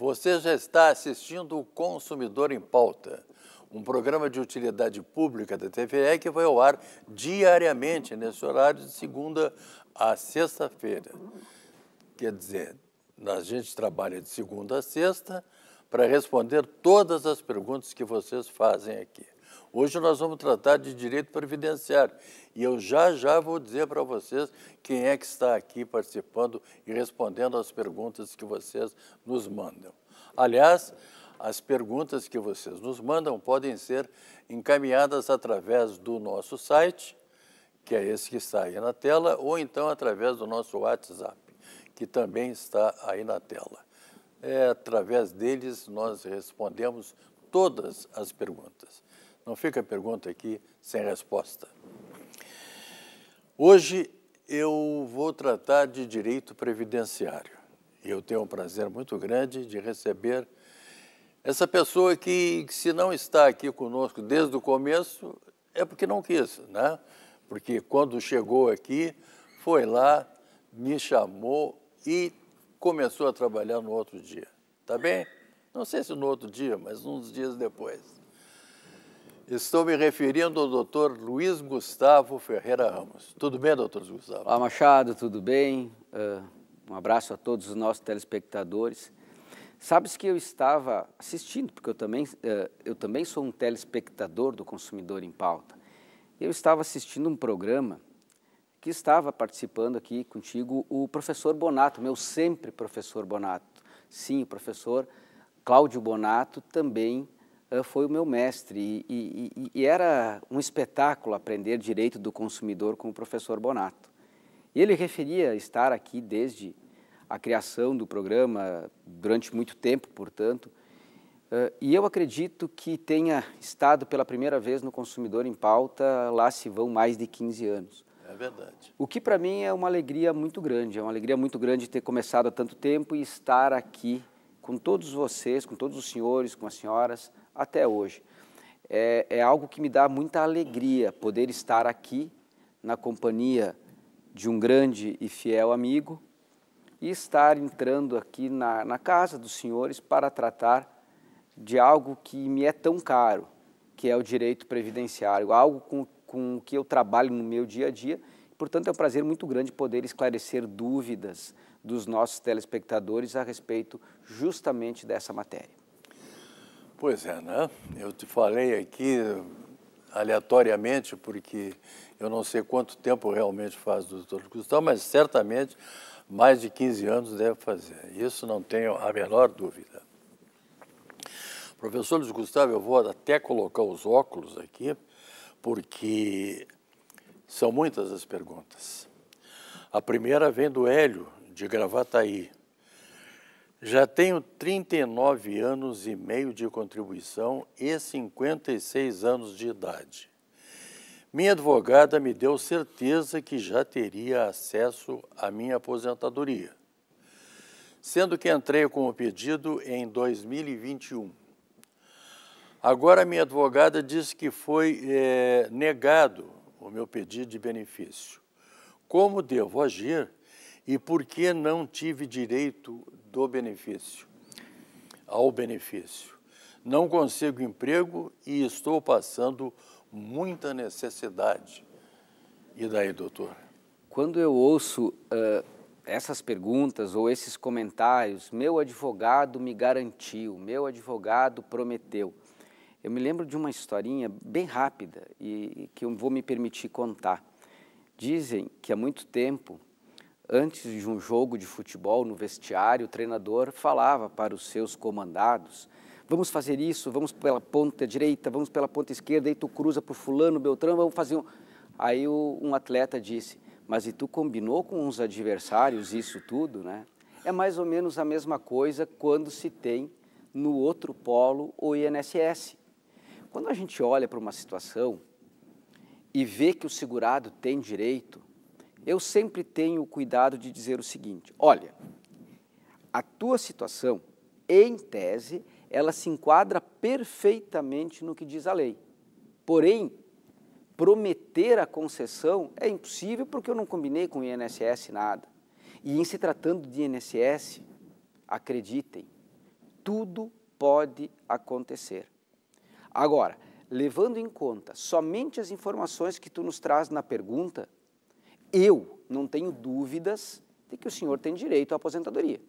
Você já está assistindo o Consumidor em Pauta, um programa de utilidade pública da TVE que vai ao ar diariamente, nesse horário de segunda a sexta-feira. Quer dizer, a gente trabalha de segunda a sexta para responder todas as perguntas que vocês fazem aqui. Hoje nós vamos tratar de direito previdenciário e eu já já vou dizer para vocês quem é que está aqui participando e respondendo às perguntas que vocês nos mandam. Aliás, as perguntas que vocês nos mandam podem ser encaminhadas através do nosso site, que é esse que está aí na tela, ou então através do nosso WhatsApp, que também está aí na tela. É, através deles nós respondemos todas as perguntas. Não fica a pergunta aqui sem resposta. Hoje eu vou tratar de direito previdenciário. Eu tenho um prazer muito grande de receber essa pessoa que, se não está aqui conosco desde o começo, é porque não quis, né? Porque quando chegou aqui, foi lá, me chamou e começou a trabalhar no outro dia. Tá bem? Não sei se no outro dia, mas uns dias depois. Estou me referindo ao doutor Luiz Gustavo Ferreira Ramos. Tudo bem, doutor Gustavo? Olá, Machado, tudo bem? Uh um abraço a todos os nossos telespectadores. Sabes que eu estava assistindo, porque eu também, eh, eu também sou um telespectador do Consumidor em Pauta. Eu estava assistindo um programa que estava participando aqui contigo o professor Bonato, meu sempre professor Bonato. Sim, o professor Cláudio Bonato também eh, foi o meu mestre e, e, e, era um espetáculo aprender direito do consumidor com o professor Bonato. Ele referia estar aqui desde a criação do programa durante muito tempo, portanto. Eh, e eu acredito que tenha estado pela primeira vez no Consumidor em Pauta, lá se vão mais de 15 anos. É verdade. O que para mim é uma alegria muito grande, é uma alegria muito grande ter começado há tanto tempo e estar aqui com todos vocês, com todos os senhores, com as senhoras, até hoje. É, é algo que me dá muita alegria poder estar aqui na companhia de um grande e fiel amigo, e estar entrando aqui na, na casa dos senhores para tratar de algo que me é tão caro, que é o direito previdenciário, algo com, com o que eu trabalho no meu dia a dia. Portanto, é um prazer muito grande poder esclarecer dúvidas dos nossos telespectadores a respeito justamente dessa matéria. Pois é, né? Eu te falei aqui aleatoriamente, porque eu não sei quanto tempo realmente faz o doutor Gustavo, mas certamente mais de 15 anos deve fazer. Isso não tenho a menor dúvida. Professor Luiz Gustavo, eu vou até colocar os óculos aqui, porque são muitas as perguntas. A primeira vem do Hélio, de Gravataí. Já tenho 39 anos e meio de contribuição e 56 anos de idade. Minha advogada me deu certeza que já teria acesso à minha aposentadoria, sendo que entrei com o pedido em 2021. Agora, minha advogada disse que foi é, negado o meu pedido de benefício. Como devo agir e por que não tive direito do benefício? Ao benefício. Não consigo emprego e estou passando muita necessidade. E daí, doutor? Quando eu ouço uh, essas perguntas ou esses comentários, meu advogado me garantiu, meu advogado prometeu. Eu me lembro de uma historinha bem rápida e, e que eu vou me permitir contar. Dizem que há muito tempo, antes de um jogo de futebol no vestiário, o treinador falava para os seus comandados vamos fazer isso, vamos pela ponta direita, vamos pela ponta esquerda, aí tu cruza o fulano, Beltrão vamos fazer um... Aí um atleta disse, mas e tu combinou com uns adversários isso tudo, né? É mais ou menos a mesma coisa quando se tem no outro polo o INSS. Quando a gente olha para uma situação e vê que o segurado tem direito, eu sempre tenho o cuidado de dizer o seguinte: olha, a tua situação, em tese, ela se enquadra perfeitamente no que diz a lei. Porém, prometer a concessão é impossível porque eu não combinei com o INSS nada. E em se tratando de INSS, acreditem, tudo pode acontecer. Agora, levando em conta somente as informações que tu nos traz na pergunta, eu não tenho dúvidas de que o senhor tem direito à aposentadoria.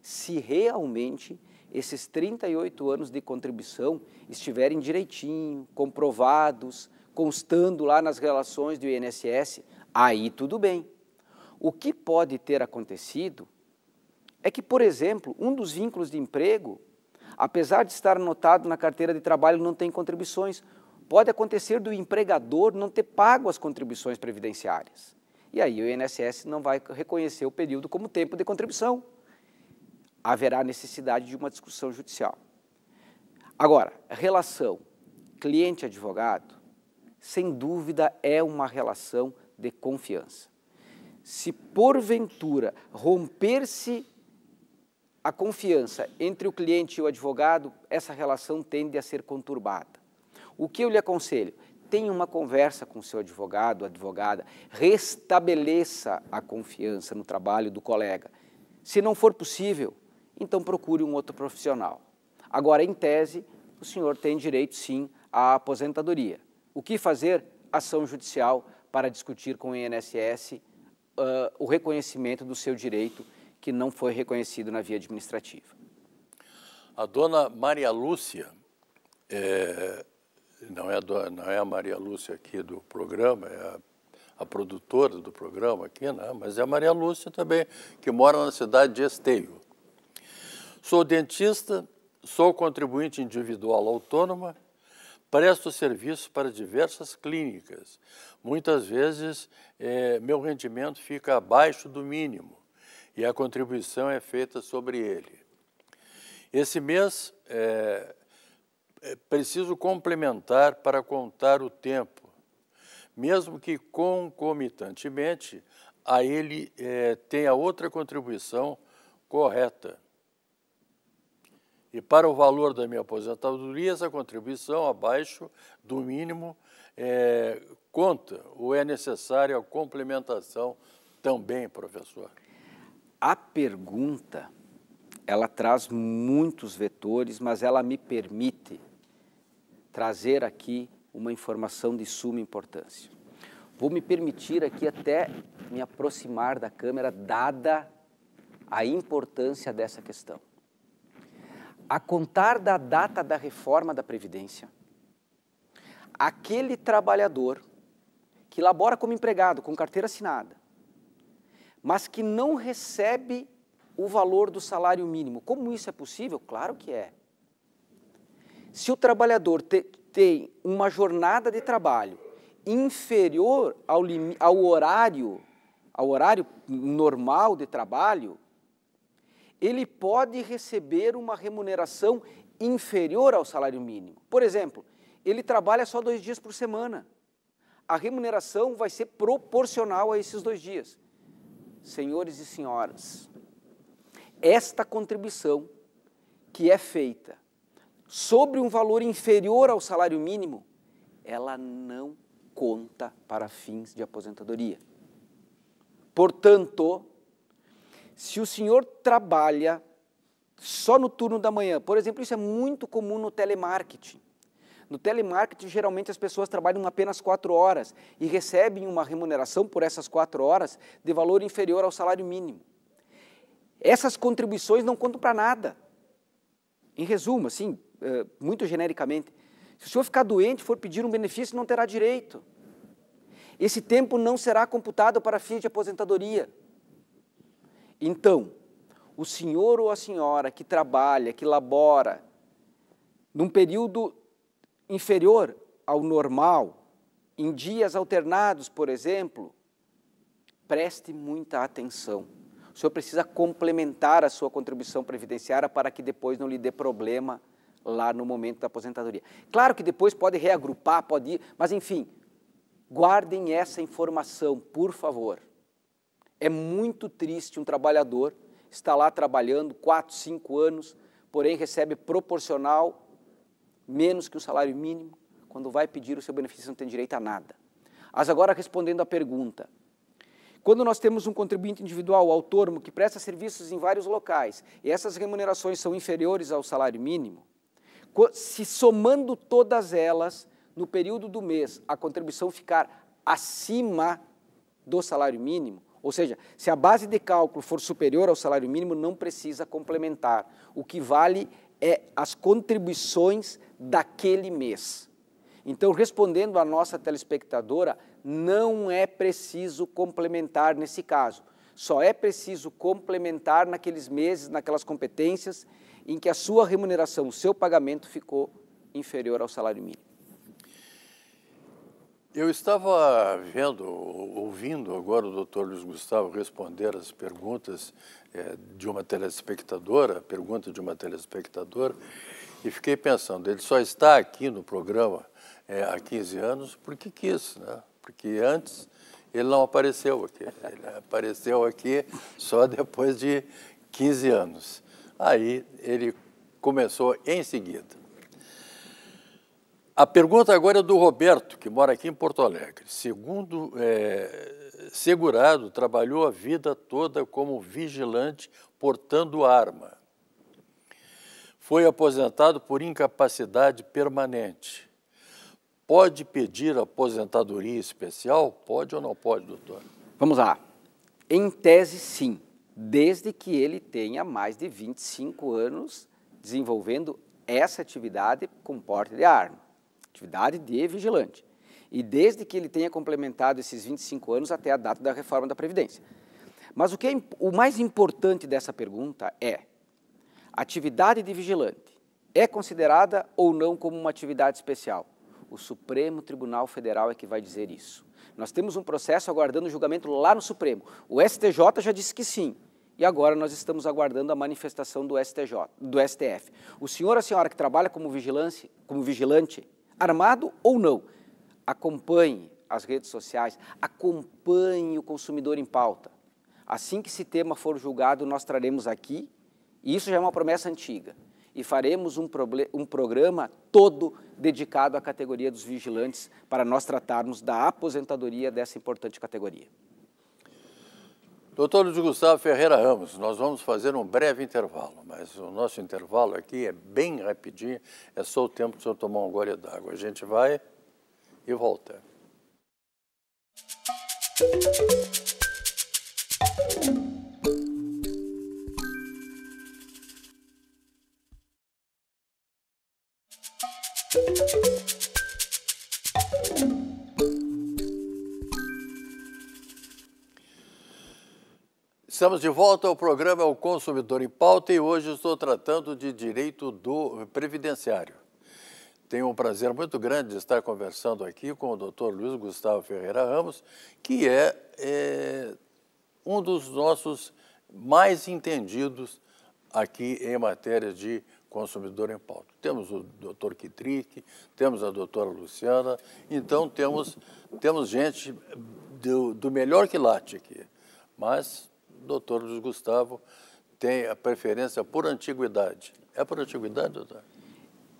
Se realmente esses 38 anos de contribuição estiverem direitinho, comprovados, constando lá nas relações do INSS, aí tudo bem. O que pode ter acontecido é que, por exemplo, um dos vínculos de emprego, apesar de estar anotado na carteira de trabalho, não tem contribuições. Pode acontecer do empregador não ter pago as contribuições previdenciárias. E aí o INSS não vai reconhecer o período como tempo de contribuição haverá necessidade de uma discussão judicial. Agora, relação cliente-advogado, sem dúvida, é uma relação de confiança. Se porventura romper-se a confiança entre o cliente e o advogado, essa relação tende a ser conturbada. O que eu lhe aconselho? Tenha uma conversa com o seu advogado, advogada, restabeleça a confiança no trabalho do colega. Se não for possível, então procure um outro profissional. Agora, em tese, o senhor tem direito sim à aposentadoria. O que fazer? Ação judicial para discutir com o INSS uh, ah, o reconhecimento do seu direito que não foi reconhecido na via administrativa. A dona Maria Lúcia, é, não, é dona, não, é a Maria Lúcia aqui do programa, é a, a, produtora do programa aqui, não? Né? mas é a Maria Lúcia também, que mora na cidade de Esteio. Sou dentista, sou contribuinte individual autônoma, presto serviço para diversas clínicas. Muitas vezes, é, meu rendimento fica abaixo do mínimo e a contribuição é feita sobre ele. Esse mês, é, é, preciso complementar para contar o tempo, mesmo que concomitantemente a ele tenha outra contribuição correta e para o valor da minha aposentadoria, essa contribuição abaixo do mínimo é, conta ou é necessária a complementação também, professor? A pergunta, ela traz muitos vetores, mas ela me permite trazer aqui uma informação de suma importância. Vou me permitir aqui até me aproximar da câmera, dada a importância dessa questão a contar da data da reforma da Previdência, aquele trabalhador que labora como empregado, com carteira assinada, mas que não recebe o valor do salário mínimo. Como isso é possível? Claro que é. Se o trabalhador te, tem uma jornada de trabalho inferior ao, ao horário ao horário normal de trabalho, ele pode receber uma remuneração inferior ao salário mínimo. Por exemplo, ele trabalha só dois dias por semana. A remuneração vai ser proporcional a esses dois dias. Senhores e senhoras, esta contribuição que é feita sobre um valor inferior ao salário mínimo, ela não conta para fins de aposentadoria. Portanto, se o senhor trabalha só no turno da manhã, por exemplo, isso é muito comum no telemarketing. No telemarketing, geralmente as pessoas trabalham apenas quatro horas e recebem uma remuneração por essas quatro horas de valor inferior ao salário mínimo. Essas contribuições não contam para nada. Em resumo, assim, eh, muito genericamente, se o senhor ficar doente, for pedir um benefício, não terá direito. Esse tempo não será computado para fins de aposentadoria. Então, o senhor ou a senhora que trabalha, que labora, num período inferior ao normal, em dias alternados, por exemplo, preste muita atenção. O senhor precisa complementar a sua contribuição previdenciária para que depois não lhe dê problema lá no momento da aposentadoria. Claro que depois pode reagrupar, pode ir, mas enfim, guardem essa informação, por favor. É muito triste um trabalhador estar lá trabalhando 4, 5 anos, porém recebe proporcional menos que o salário mínimo, quando vai pedir o seu benefício não tem direito a nada. Mas agora respondendo à pergunta, quando nós temos um contribuinte individual autônomo que presta serviços em vários locais e essas remunerações são inferiores ao salário mínimo, se somando todas elas no período do mês a contribuição ficar acima do salário mínimo, ou seja, se a base de cálculo for superior ao salário mínimo, não precisa complementar. O que vale é as contribuições daquele mês. Então, respondendo à nossa telespectadora, não é preciso complementar nesse caso. Só é preciso complementar naqueles meses, naquelas competências em que a sua remuneração, o seu pagamento ficou inferior ao salário mínimo. Eu estava vendo, ouvindo agora o doutor Luiz Gustavo responder as perguntas é, de uma telespectadora, pergunta de uma telespectadora, e fiquei pensando, ele só está aqui no programa é, há 15 anos porque quis, né? porque antes ele não apareceu aqui. Ele apareceu aqui só depois de 15 anos. Aí ele começou em seguida. A pergunta agora é do Roberto, que mora aqui em Porto Alegre. Segundo é, segurado, trabalhou a vida toda como vigilante portando arma. Foi aposentado por incapacidade permanente. Pode pedir aposentadoria especial? Pode ou não pode, doutor? Vamos lá. Em tese, sim, desde que ele tenha mais de 25 anos desenvolvendo essa atividade com porte de arma atividade de vigilante. E desde que ele tenha complementado esses 25 anos até a data da reforma da Previdência. Mas o, que é, o mais importante dessa pergunta é: atividade de vigilante é considerada ou não como uma atividade especial? O Supremo Tribunal Federal é que vai dizer isso. Nós temos um processo aguardando julgamento lá no Supremo. O STJ já disse que sim. E agora nós estamos aguardando a manifestação do STJ, do STF. O senhor a senhora que trabalha como vigilante, como vigilante armado ou não. Acompanhe as redes sociais, acompanhe o consumidor em pauta. Assim que esse tema for julgado, nós traremos aqui, e isso já é uma promessa antiga, e faremos um, um programa todo dedicado à categoria dos vigilantes para nós tratarmos da aposentadoria dessa importante categoria. Doutor Luiz Gustavo Ferreira Ramos, nós vamos fazer um breve intervalo, mas o nosso intervalo aqui é bem rapidinho, é só o tempo de o tomar um gole d'água. A gente vai e volta. Música Estamos de volta ao programa é O Consumidor em Pauta e hoje estou tratando de direito do previdenciário. Tenho um prazer muito grande de estar conversando aqui com o Dr. Luiz Gustavo Ferreira Ramos, que é, é um dos nossos mais entendidos aqui em matéria de consumidor em pauta. Temos o doutor Kitrick, temos a doutora Luciana, então temos, temos gente do, do melhor que late aqui. Mas doutor Luiz Gustavo tem a preferência por antiguidade. É por antiguidade, doutor?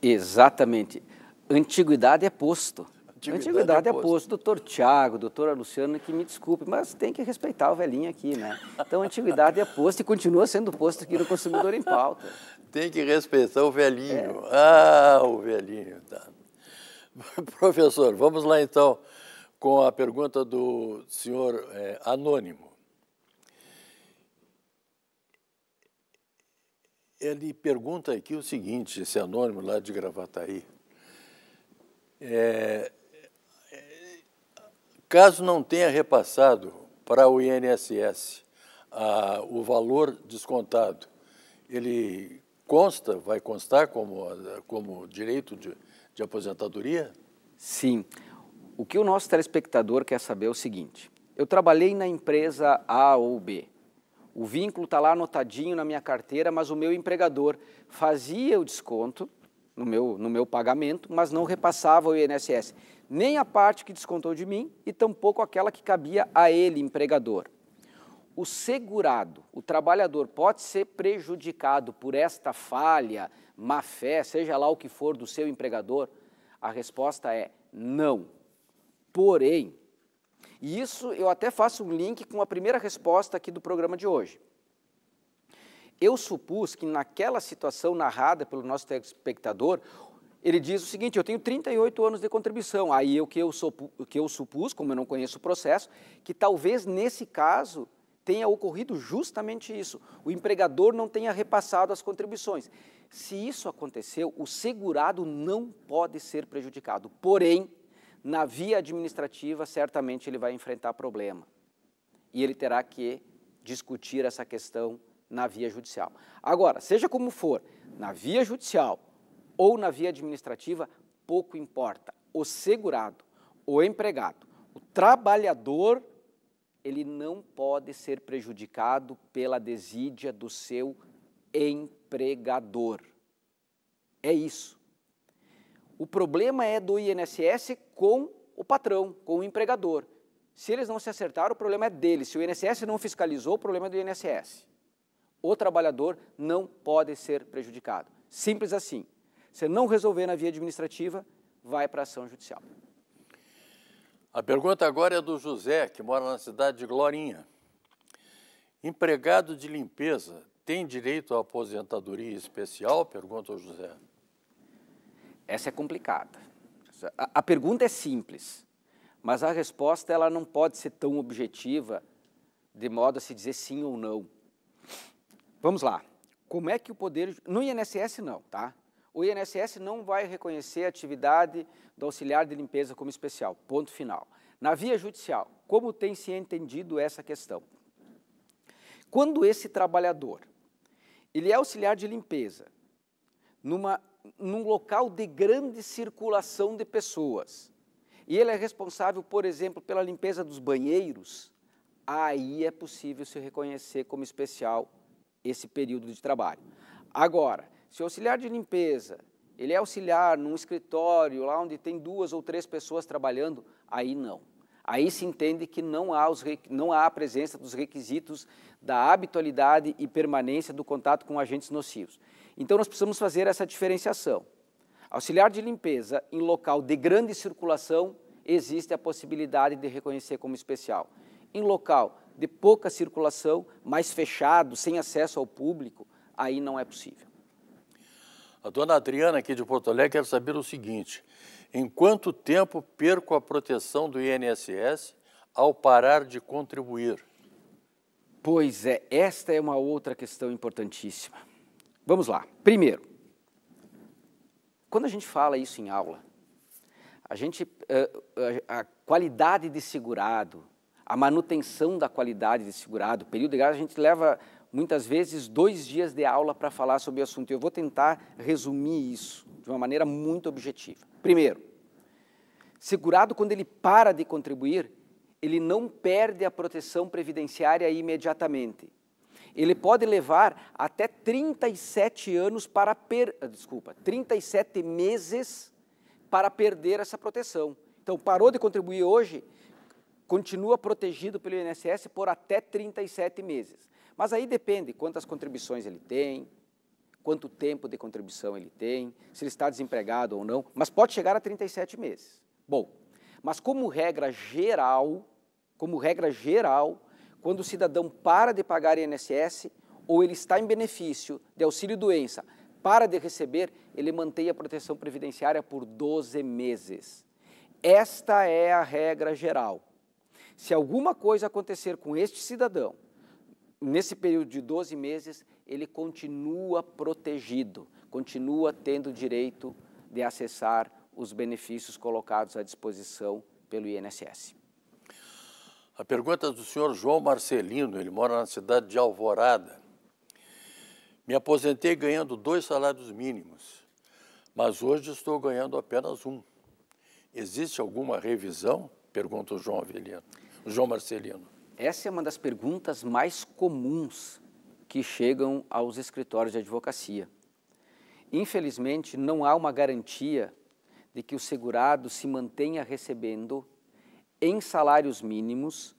Exatamente. Antiguidade é posto. Antiguidade, antiguidade é, posto. é posto. Doutor Tiago, doutora Luciana, que me desculpe, mas tem que respeitar o velhinho aqui, né? Então, antiguidade é posto e continua sendo posto aqui no Consumidor em Pauta. Tem que respeitar o velhinho. É. Ah, o velhinho. Tá. Professor, vamos lá então com a pergunta do senhor é, Anônimo. Ele pergunta aqui o seguinte, esse anônimo lá de Gravataí. É, é caso não tenha repassado para o INSS a, o valor descontado, ele consta, vai constar como, como direito de, de aposentadoria? Sim. O que o nosso telespectador quer saber é o seguinte: eu trabalhei na empresa A ou B. O vínculo está lá anotadinho na minha carteira, mas o meu empregador fazia o desconto no meu, no meu pagamento, mas não repassava o INSS. Nem a parte que descontou de mim e tampouco aquela que cabia a ele, empregador. O segurado, o trabalhador, pode ser prejudicado por esta falha, má fé, seja lá o que for do seu empregador? A resposta é não. Porém, e isso eu até faço um link com a primeira resposta aqui do programa de hoje. Eu supus que naquela situação narrada pelo nosso telespectador, ele diz o seguinte: eu tenho 38 anos de contribuição. Aí eu que eu, sou, que eu supus, como eu não conheço o processo, que talvez nesse caso tenha ocorrido justamente isso. O empregador não tenha repassado as contribuições. Se isso aconteceu, o segurado não pode ser prejudicado. Porém, na via administrativa, certamente ele vai enfrentar problema. E ele terá que discutir essa questão na via judicial. Agora, seja como for, na via judicial ou na via administrativa, pouco importa. O segurado, o empregado, o trabalhador, ele não pode ser prejudicado pela desídia do seu empregador. É isso. O problema é do INSS com o patrão, com o empregador. Se eles não se acertaram, o problema é deles. Se o INSS não fiscalizou, o problema é do INSS. O trabalhador não pode ser prejudicado. Simples assim. Se não resolver na via administrativa, vai para a ação judicial. A pergunta agora é do José, que mora na cidade de Glorinha. Empregado de limpeza tem direito à aposentadoria especial? Pergunta o José. Essa é complicada. A, a pergunta é simples, mas a resposta ela não pode ser tão objetiva de modo a se dizer sim ou não. Vamos lá. Como é que o poder no INSS não, tá? O INSS não vai reconhecer a atividade do auxiliar de limpeza como especial. Ponto final. Na via judicial, como tem se entendido essa questão? Quando esse trabalhador ele é auxiliar de limpeza numa num local de grande circulação de pessoas e ele é responsável, por exemplo, pela limpeza dos banheiros, aí é possível se reconhecer como especial esse período de trabalho. Agora, se o auxiliar de limpeza ele é auxiliar num escritório lá onde tem duas ou três pessoas trabalhando, aí não. Aí se entende que não há, os, não há a presença dos requisitos da habitualidade e permanência do contato com agentes nocivos. Então, nós precisamos fazer essa diferenciação. Auxiliar de limpeza em local de grande circulação, existe a possibilidade de reconhecer como especial. Em local de pouca circulação, mais fechado, sem acesso ao público, aí não é possível. A dona Adriana, aqui de Porto Alegre, quer saber o seguinte: em quanto tempo perco a proteção do INSS ao parar de contribuir? Pois é, esta é uma outra questão importantíssima. Vamos lá. Primeiro, quando a gente fala isso em aula, a gente eh, eh, a, qualidade de segurado, a manutenção da qualidade de segurado, período de graça, a gente leva muitas vezes dois dias de aula para falar sobre o assunto. Eu vou tentar resumir isso de uma maneira muito objetiva. Primeiro, segurado quando ele para de contribuir, ele não perde a proteção previdenciária imediatamente ele pode levar até 37 anos para per... Ah, desculpa, 37 meses para perder essa proteção. Então, parou de contribuir hoje, continua protegido pelo INSS por até 37 meses. Mas aí depende quantas contribuições ele tem, quanto tempo de contribuição ele tem, se ele está desempregado ou não, mas pode chegar a 37 meses. Bom, mas como regra geral, como regra geral, quando o cidadão para de pagar INSS ou ele está em benefício de auxílio-doença, para de receber, ele mantém a proteção previdenciária por 12 meses. Esta é a regra geral. Se alguma coisa acontecer com este cidadão, nesse período de 12 meses, ele continua protegido, continua tendo direito de acessar os benefícios colocados à disposição pelo INSS. A pergunta é do senhor João Marcelino, ele mora na cidade de Alvorada. Me aposentei ganhando dois salários mínimos, mas hoje estou ganhando apenas um. Existe alguma revisão? Pergunta o João Avelino. O João Marcelino. Essa é uma das perguntas mais comuns que chegam aos escritórios de advocacia. Infelizmente, não há uma garantia de que o segurado se mantenha recebendo em salários mínimos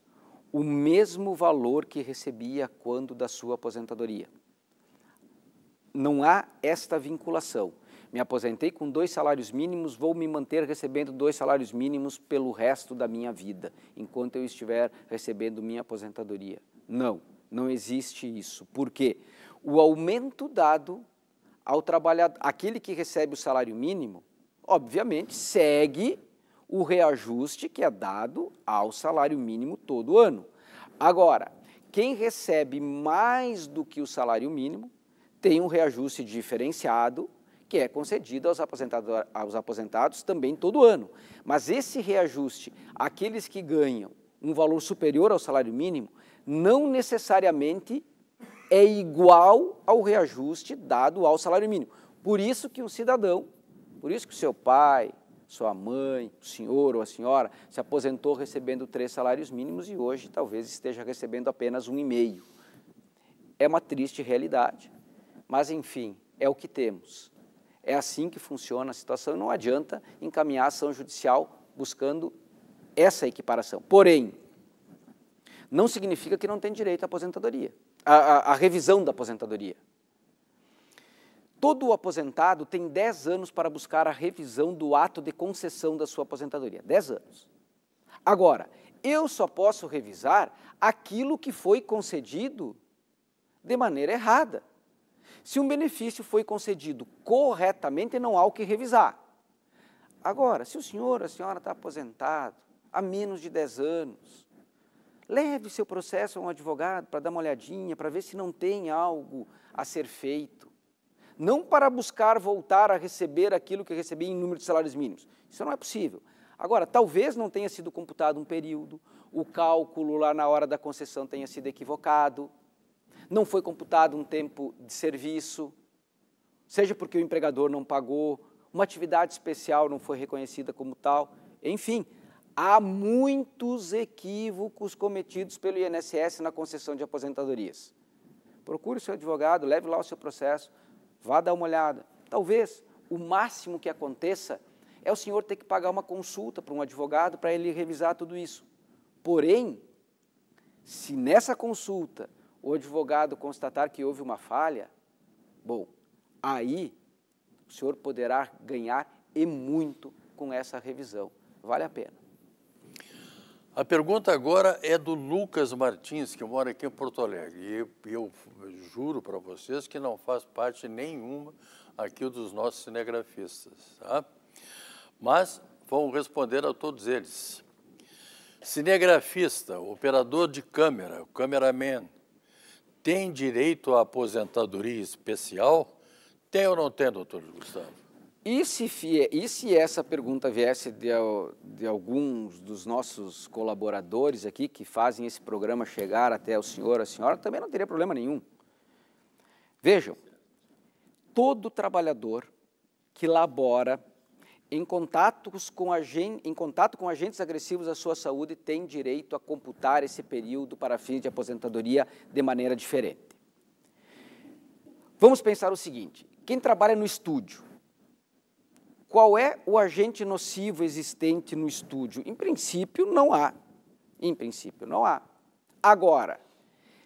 o mesmo valor que recebia quando da sua aposentadoria. Não há esta vinculação. Me aposentei com dois salários mínimos, vou me manter recebendo dois salários mínimos pelo resto da minha vida, enquanto eu estiver recebendo minha aposentadoria. Não, não existe isso. Por quê? O aumento dado ao trabalhador, aquele que recebe o salário mínimo, obviamente segue o reajuste que é dado ao salário mínimo todo ano. Agora, quem recebe mais do que o salário mínimo tem um reajuste diferenciado que é concedido aos, aos aposentados também todo ano. Mas esse reajuste, aqueles que ganham um valor superior ao salário mínimo, não necessariamente é igual ao reajuste dado ao salário mínimo. Por isso que um cidadão, por isso que o seu pai, sua mãe, o senhor ou a senhora, se aposentou recebendo três salários mínimos e hoje talvez esteja recebendo apenas um e meio. É uma triste realidade, mas enfim, é o que temos. É assim que funciona a situação, não adianta encaminhar a ação judicial buscando essa equiparação. Porém, não significa que não tem direito à aposentadoria, à, à, à revisão da aposentadoria. Todo aposentado tem 10 anos para buscar a revisão do ato de concessão da sua aposentadoria. 10 anos. Agora, eu só posso revisar aquilo que foi concedido de maneira errada. Se um benefício foi concedido corretamente, não há o que revisar. Agora, se o senhor, a senhora está aposentado há menos de 10 anos, leve seu processo a um advogado para dar uma olhadinha, para ver se não tem algo a ser feito não para buscar voltar a receber aquilo que recebia em número de salários mínimos. Isso não é possível. Agora, talvez não tenha sido computado um período, o cálculo lá na hora da concessão tenha sido equivocado, não foi computado um tempo de serviço, seja porque o empregador não pagou, uma atividade especial não foi reconhecida como tal, enfim, há muitos equívocos cometidos pelo INSS na concessão de aposentadorias. Procure o seu advogado, leve lá o seu processo, vá dar uma olhada. Talvez o máximo que aconteça é o senhor ter que pagar uma consulta para um advogado para ele revisar tudo isso. Porém, se nessa consulta o advogado constatar que houve uma falha, bom, aí o senhor poderá ganhar e muito com essa revisão. Vale a pena. A pergunta agora é do Lucas Martins, que mora aqui em Porto Alegre. E eu, juro para vocês que não faz parte nenhuma aqui dos nossos cinegrafistas, tá? Mas vamos responder a todos eles. Cinegrafista, operador de câmera, cameraman, tem direito à aposentadoria especial? Tem ou não tem, doutor Gustavo? E se, e se essa pergunta viesse de, de alguns dos nossos colaboradores aqui que fazem esse programa chegar até o senhor, a senhora, também não teria problema nenhum. Vejam, todo trabalhador que labora em, contatos com agen, em contato com agentes agressivos à sua saúde tem direito a computar esse período para fins de aposentadoria de maneira diferente. Vamos pensar o seguinte, quem trabalha no estúdio, qual é o agente nocivo existente no estúdio? Em princípio, não há. Em princípio, não há. Agora,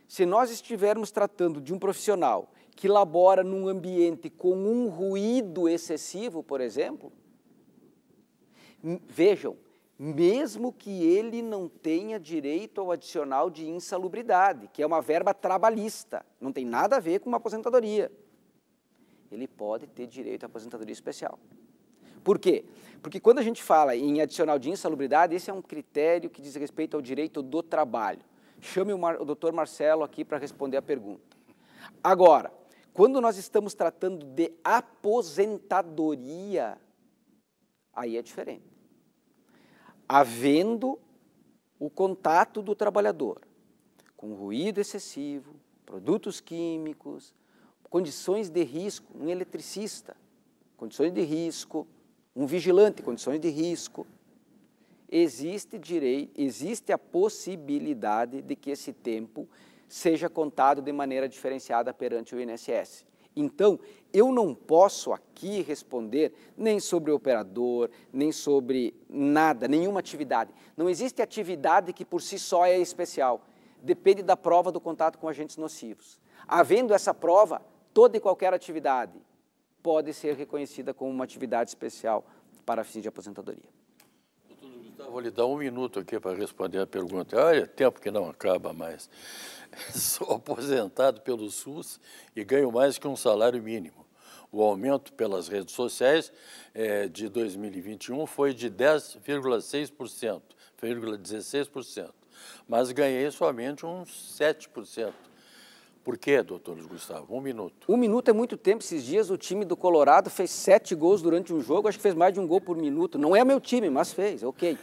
se nós estivermos tratando de um profissional que labora num ambiente com um ruído excessivo, por exemplo, vejam, mesmo que ele não tenha direito ao adicional de insalubridade, que é uma verba trabalhista, não tem nada a ver com uma aposentadoria. Ele pode ter direito à aposentadoria especial. Por quê? Porque quando a gente fala em adicional de insalubridade, esse é um critério que diz respeito ao direito do trabalho. Chame o, Mar, o doutor Marcelo aqui para responder a pergunta. Agora, quando nós estamos tratando de aposentadoria, aí é diferente. Havendo o contato do trabalhador com ruído excessivo, produtos químicos, condições de risco, um eletricista, condições de risco, um vigilante em condições de risco, existe direito, existe a possibilidade de que esse tempo seja contado de maneira diferenciada perante o INSS. Então, eu não posso aqui responder nem sobre o operador, nem sobre nada, nenhuma atividade. Não existe atividade que por si só é especial. Depende da prova do contato com agentes nocivos. Havendo essa prova, toda e qualquer atividade pode ser reconhecida como uma atividade especial para fins de aposentadoria. Vou lhe dar um minuto aqui para responder a pergunta. Olha, tempo que não acaba mais. Sou aposentado pelo SUS e ganho mais que um salário mínimo. O aumento pelas redes sociais é, de 2021 foi de 10,6%, 16%, mas ganhei somente uns 7% por quê, doutor Luiz Gustavo? Um minuto. Um minuto é muito tempo. Esses dias o time do Colorado fez sete gols durante um jogo. Acho que fez mais de um gol por minuto. Não é meu time, mas fez. Ok.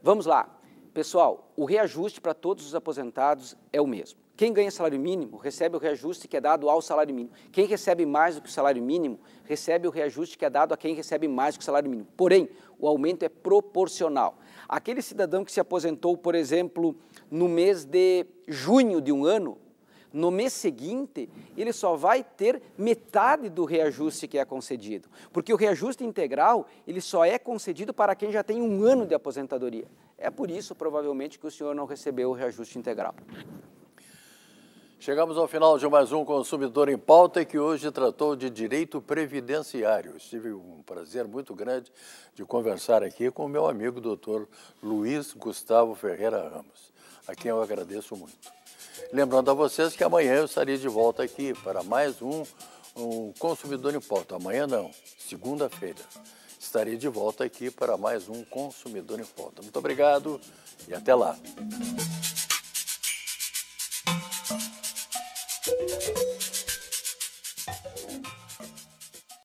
Vamos lá. Pessoal, o reajuste para todos os aposentados é o mesmo. Quem ganha salário mínimo recebe o reajuste que é dado ao salário mínimo. Quem recebe mais do que o salário mínimo recebe o reajuste que é dado a quem recebe mais do que o salário mínimo. Porém, o aumento é proporcional. Aquele cidadão que se aposentou, por exemplo, no mês de junho de um ano, no mês seguinte, ele só vai ter metade do reajuste que é concedido, porque o reajuste integral ele só é concedido para quem já tem um ano de aposentadoria. É por isso, provavelmente, que o senhor não recebeu o reajuste integral. Chegamos ao final de mais um Consumidor em Pauta, que hoje tratou de direito previdenciário. Tive um prazer muito grande de conversar aqui com o meu amigo doutor Luiz Gustavo Ferreira Ramos, a quem eu agradeço muito. Lembrando a vocês que amanhã eu estarei de volta aqui para mais um, um Consumidor em Pauta. Amanhã não, segunda-feira. Estarei de volta aqui para mais um Consumidor em Pauta. Muito obrigado e até lá.